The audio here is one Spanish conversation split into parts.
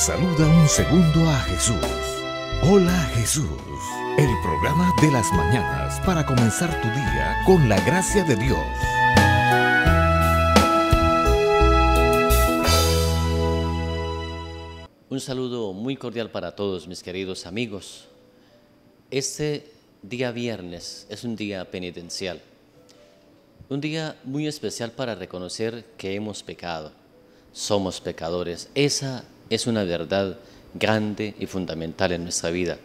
Saluda un segundo a Jesús. Hola Jesús, el programa de las mañanas para comenzar tu día con la gracia de Dios. Un saludo muy cordial para todos mis queridos amigos. Este día viernes es un día penitencial, un día muy especial para reconocer que hemos pecado, somos pecadores. Esa es una verdad grande y fundamental en nuestra vida.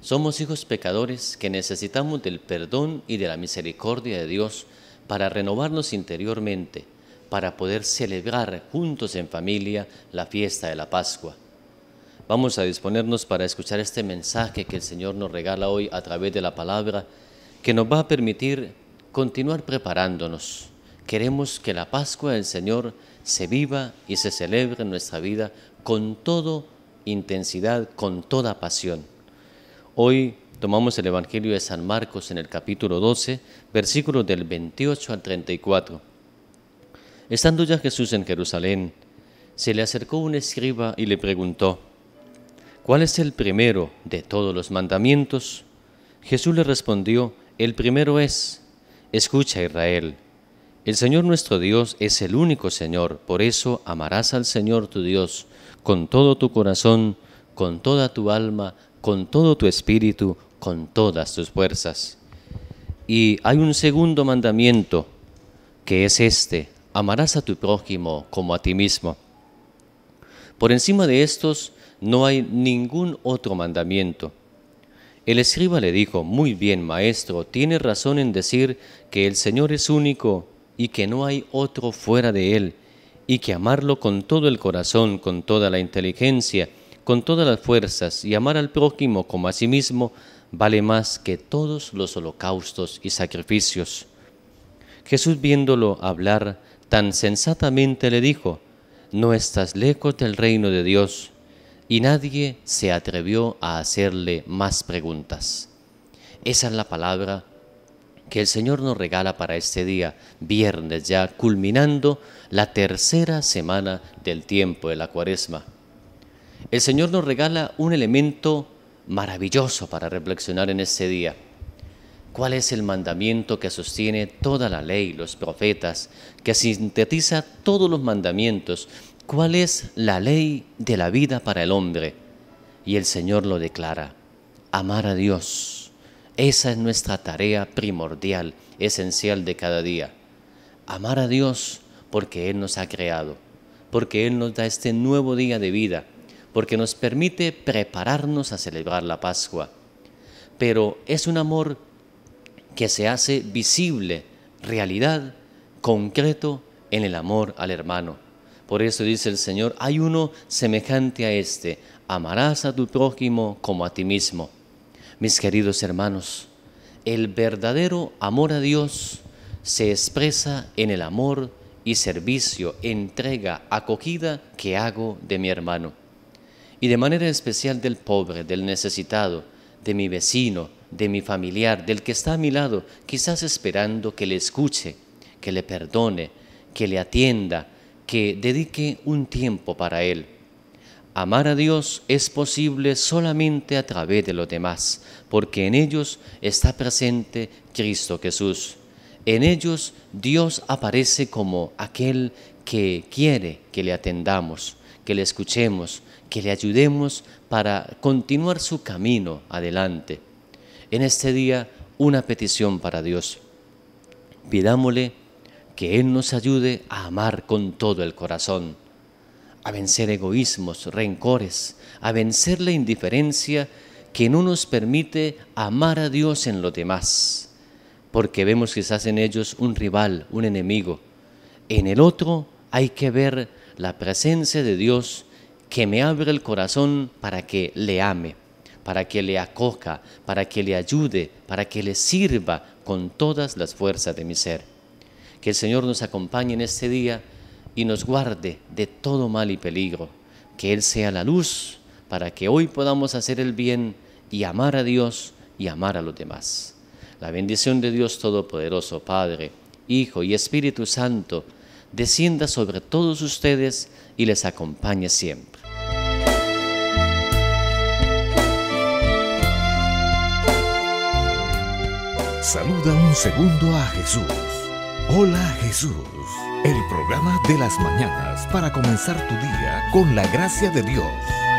Somos hijos pecadores que necesitamos del perdón y de la misericordia de Dios para renovarnos interiormente, para poder celebrar juntos en familia la fiesta de la Pascua. Vamos a disponernos para escuchar este mensaje que el Señor nos regala hoy a través de la palabra, que nos va a permitir continuar preparándonos Queremos que la Pascua del Señor se viva y se celebre en nuestra vida con toda intensidad, con toda pasión. Hoy tomamos el Evangelio de San Marcos en el capítulo 12, versículos del 28 al 34. Estando ya Jesús en Jerusalén, se le acercó un escriba y le preguntó, ¿cuál es el primero de todos los mandamientos? Jesús le respondió, el primero es, escucha Israel. El Señor nuestro Dios es el único Señor, por eso amarás al Señor tu Dios con todo tu corazón, con toda tu alma, con todo tu espíritu, con todas tus fuerzas. Y hay un segundo mandamiento, que es este, amarás a tu prójimo como a ti mismo. Por encima de estos no hay ningún otro mandamiento. El escriba le dijo, muy bien, maestro, tienes razón en decir que el Señor es único y que no hay otro fuera de Él, y que amarlo con todo el corazón, con toda la inteligencia, con todas las fuerzas, y amar al prójimo como a sí mismo, vale más que todos los holocaustos y sacrificios. Jesús viéndolo hablar tan sensatamente le dijo, No estás lejos del reino de Dios, y nadie se atrevió a hacerle más preguntas. Esa es la palabra que el Señor nos regala para este día, viernes ya, culminando la tercera semana del tiempo de la cuaresma. El Señor nos regala un elemento maravilloso para reflexionar en este día. ¿Cuál es el mandamiento que sostiene toda la ley, los profetas, que sintetiza todos los mandamientos? ¿Cuál es la ley de la vida para el hombre? Y el Señor lo declara, amar a Dios esa es nuestra tarea primordial, esencial de cada día. Amar a Dios porque Él nos ha creado, porque Él nos da este nuevo día de vida, porque nos permite prepararnos a celebrar la Pascua. Pero es un amor que se hace visible, realidad, concreto en el amor al hermano. Por eso dice el Señor, hay uno semejante a este, amarás a tu prójimo como a ti mismo. Mis queridos hermanos, el verdadero amor a Dios se expresa en el amor y servicio, entrega, acogida que hago de mi hermano. Y de manera especial del pobre, del necesitado, de mi vecino, de mi familiar, del que está a mi lado, quizás esperando que le escuche, que le perdone, que le atienda, que dedique un tiempo para él. Amar a Dios es posible solamente a través de los demás, porque en ellos está presente Cristo Jesús. En ellos Dios aparece como aquel que quiere que le atendamos, que le escuchemos, que le ayudemos para continuar su camino adelante. En este día, una petición para Dios. Pidámosle que Él nos ayude a amar con todo el corazón a vencer egoísmos, rencores, a vencer la indiferencia que no nos permite amar a Dios en los demás, porque vemos quizás en ellos un rival, un enemigo. En el otro hay que ver la presencia de Dios que me abre el corazón para que le ame, para que le acoja, para que le ayude, para que le sirva con todas las fuerzas de mi ser. Que el Señor nos acompañe en este día y nos guarde de todo mal y peligro. Que Él sea la luz para que hoy podamos hacer el bien y amar a Dios y amar a los demás. La bendición de Dios Todopoderoso, Padre, Hijo y Espíritu Santo, descienda sobre todos ustedes y les acompañe siempre. Saluda un segundo a Jesús. Hola Jesús. El programa de las mañanas para comenzar tu día con la gracia de Dios.